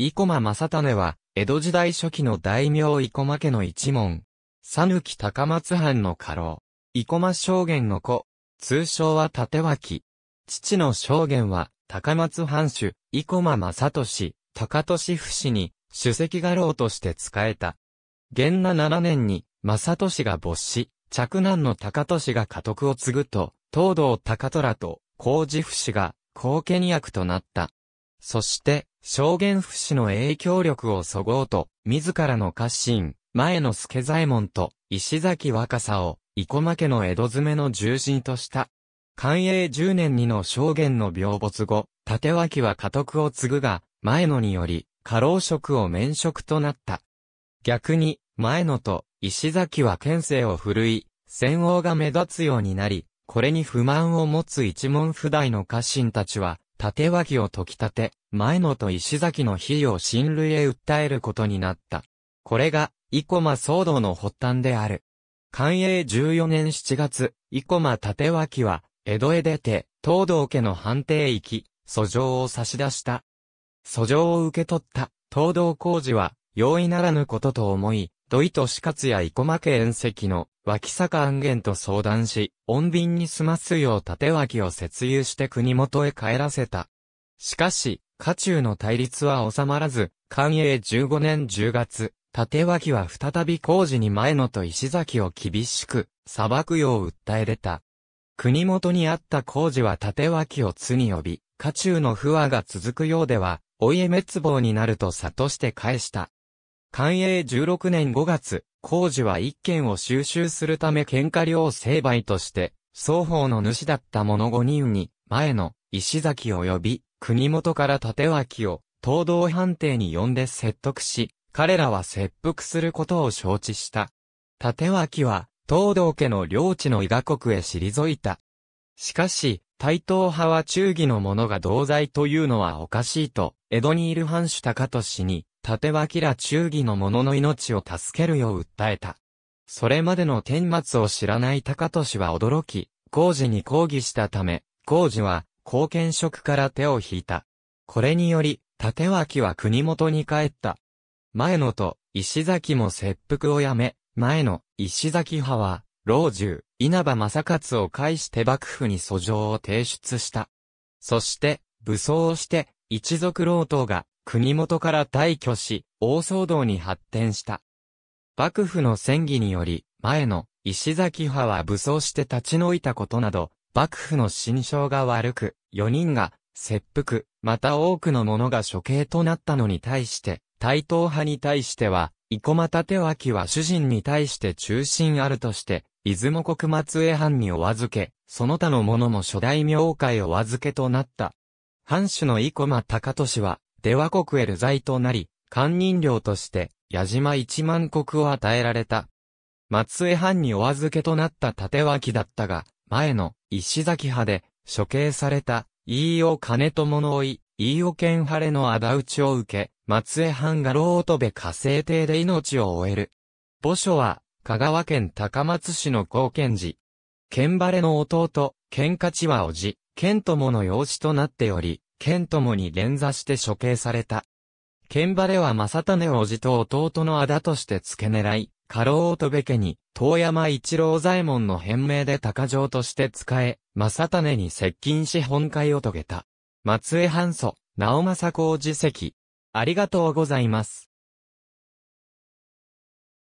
生駒正種は、江戸時代初期の大名生駒家の一門。さぬき高松藩の家老。生駒証元の子。通称は立脇。父の証元は、高松藩主、生駒正俊、高俊不死に、主席画廊として仕えた。元那7年に、正俊が没死、嫡男の高俊が家督を継ぐと、東道高虎と、麹不死が、後見役となった。そして、証言不死の影響力をそごうと、自らの家臣、前の助左衛門と、石崎若さを、生駒家の江戸詰めの重心とした。寛永十年にの証言の病没後、立脇は家督を継ぐが、前野により、過労職を免職となった。逆に、前野と石崎は県政を振るい、戦王が目立つようになり、これに不満を持つ一門不代の家臣たちは、縦脇を解き立て、前野と石崎の比を親類へ訴えることになった。これが、生駒騒動の発端である。寛永14年7月、生駒縦脇は、江戸へ出て、東道家の判定域、訴状を差し出した。訴状を受け取った、東道工事は、容易ならぬことと思い、土井利勝や生駒家縁石の、脇坂安元と相談し、穏便に済ますよう縦脇を節油して国元へ帰らせた。しかし、家中の対立は収まらず、寛永15年10月、縦脇は再び工事に前野と石崎を厳しく、裁くよう訴え出た。国元にあった工事は縦脇を津に呼び、家中の不和が続くようでは、お家滅亡になると諭して返した。寛永16年5月、工事は一件を収集するため喧嘩両成敗として、双方の主だった者5人に、前の石崎及び国元から立脇を東道判定に呼んで説得し、彼らは切腹することを承知した。立脇は、東道家の領地の伊賀国へ退いた。しかし、対等派は忠義の者が同罪というのはおかしいと、江戸にいる藩主高利に、立脇ら忠義の者の命を助けるよう訴えた。それまでの顛末を知らない高利は驚き、工事に抗議したため、工事は、貢献職から手を引いた。これにより、立脇は国元に帰った。前野と石崎も切腹をやめ、前野、石崎派は、老中、稲葉正勝を介して幕府に訴状を提出した。そして、武装をして、一族老党が国元から退去し、大騒動に発展した。幕府の戦議により、前の石崎派は武装して立ち退いたことなど、幕府の心象が悪く、4人が切腹、また多くの者が処刑となったのに対して、対等派に対しては、生駒立脇は主人に対して中心あるとして、出雲国松江藩にお預け、その他の者も諸大名会お預けとなった。藩主の生駒高俊は、出羽国へ流罪となり、官人領として、矢島一万国を与えられた。松江藩にお預けとなった盾脇だったが、前の石崎派で処刑された飯尾金友の追い、飯尾剣晴れの仇討ちを受け、松江藩が老乙部火星邸で命を終える。墓所は、香川県高松市の高賢寺。剣晴れの弟、剣勝は叔父、剣友の養子となっており、剣ともに連座して処刑された。剣場では正種を叔父と弟の仇として付け狙い、過労乙部家に、遠山一郎左衛門の変名で鷹城として仕え、正種に接近し本会を遂げた。松江藩祖、直政公寺席。ありがとうございます。